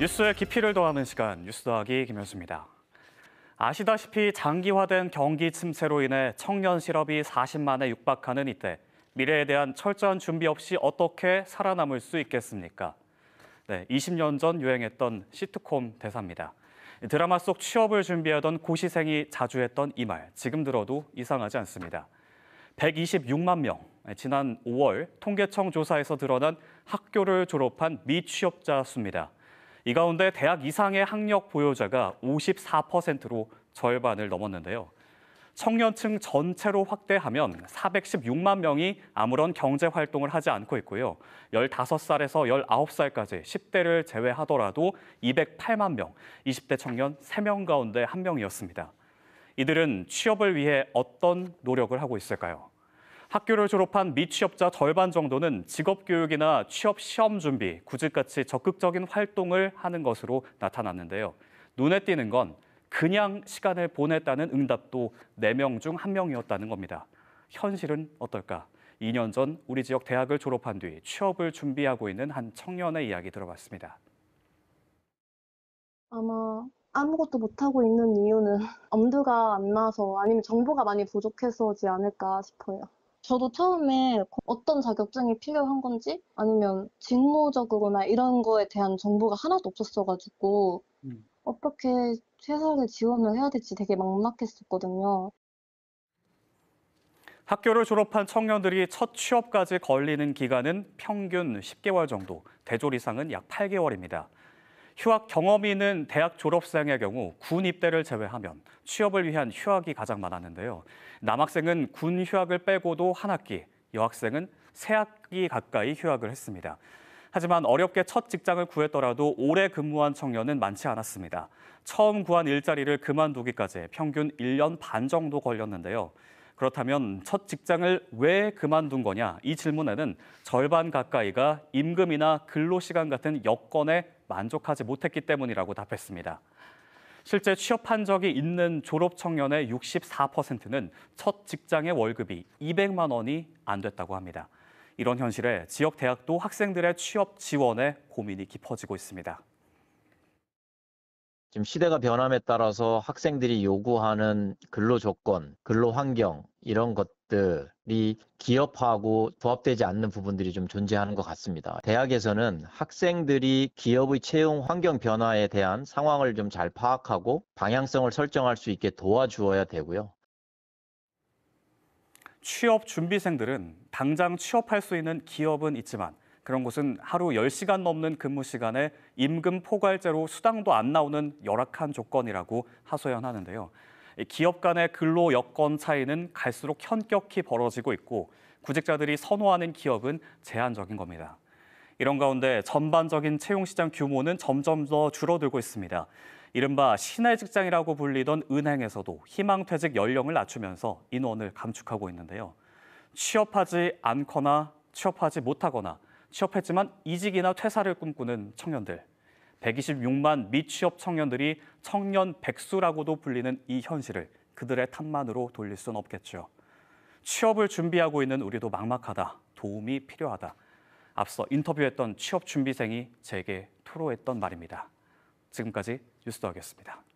뉴스의 깊이를 더하는 시간 뉴스더하기 김현수입니다. 아시다시피 장기화된 경기 침체로 인해 청년 실업이 40만에 육박하는 이때 미래에 대한 철저한 준비 없이 어떻게 살아남을 수 있겠습니까? 네, 20년 전 유행했던 시트콤 대사입니다. 드라마 속 취업을 준비하던 고시생이 자주 했던 이 말, 지금 들어도 이상하지 않습니다. 126만 명, 네, 지난 5월 통계청 조사에서 드러난 학교를 졸업한 미취업자 수입니다. 이 가운데 대학 이상의 학력 보유자가 54%로 절반을 넘었는데요. 청년층 전체로 확대하면 416만 명이 아무런 경제 활동을 하지 않고 있고요. 15살에서 19살까지 10대를 제외하더라도 208만 명, 20대 청년 3명 가운데 1명이었습니다. 이들은 취업을 위해 어떤 노력을 하고 있을까요? 학교를 졸업한 미취업자 절반 정도는 직업교육이나 취업 시험 준비, 구직같이 적극적인 활동을 하는 것으로 나타났는데요. 눈에 띄는 건 그냥 시간을 보냈다는 응답도 4명 중 1명이었다는 겁니다. 현실은 어떨까? 2년 전 우리 지역 대학을 졸업한 뒤 취업을 준비하고 있는 한 청년의 이야기 들어봤습니다. 아마 아무것도 못하고 있는 이유는 엄두가 안 나서 아니면 정보가 많이 부족해서지 않을까 싶어요. 저도 처음에 어떤 자격증이 필요한 건지 아니면 직무적으로나 이런 거에 대한 정보가 하나도 없었어가지고 음. 어떻게 최선의 지원을 해야 될지 되게 막막했었거든요. 학교를 졸업한 청년들이 첫 취업까지 걸리는 기간은 평균 10개월 정도, 대졸 이상은 약 8개월입니다. 휴학 경험이 있는 대학 졸업생의 경우 군 입대를 제외하면 취업을 위한 휴학이 가장 많았는데요. 남학생은 군 휴학을 빼고도 한 학기, 여학생은 세 학기 가까이 휴학을 했습니다. 하지만 어렵게 첫 직장을 구했더라도 오래 근무한 청년은 많지 않았습니다. 처음 구한 일자리를 그만두기까지 평균 1년 반 정도 걸렸는데요. 그렇다면 첫 직장을 왜 그만둔 거냐? 이 질문에는 절반 가까이가 임금이나 근로시간 같은 여건에 만족하지 못했기 때문이라고 답했습니다. 실제 취업한 적이 있는 졸업 청년의 64%는 첫 직장의 월급이 200만 원이 안 됐다고 합니다. 이런 현실에 지역 대학도 학생들의 취업 지원에 고민이 깊어지고 있습니다. 지금 시대가 변함에 따라서 학생들이 요구하는 근로 조건, 근로 환경 이런 것들이 기업하고 부합되지 않는 부분들이 좀 존재하는 것 같습니다. 대학에서는 학생들이 기업의 채용 환경 변화에 대한 상황을 좀 잘 파악하고 방향성을 설정할 수 있게 도와주어야 되고요. 취업 준비생들은 당장 취업할 수 있는 기업은 있지만 그런 곳은 하루 10시간 넘는 근무 시간에 임금 포괄제로 수당도 안 나오는 열악한 조건이라고 하소연하는데요. 기업 간의 근로 여건 차이는 갈수록 현격히 벌어지고 있고 구직자들이 선호하는 기업은 제한적인 겁니다. 이런 가운데 전반적인 채용 시장 규모는 점점 더 줄어들고 있습니다. 이른바 신의 직장이라고 불리던 은행에서도 희망퇴직 연령을 낮추면서 인원을 감축하고 있는데요. 취업하지 않거나 취업하지 못하거나 취업했지만 이직이나 퇴사를 꿈꾸는 청년들. 126만 미취업 청년들이 청년 백수라고도 불리는 이 현실을 그들의 탓만으로 돌릴 순 없겠죠. 취업을 준비하고 있는 우리도 막막하다. 도움이 필요하다. 앞서 인터뷰했던 취업 준비생이 제게 토로했던 말입니다. 지금까지 뉴스도하겠습니다.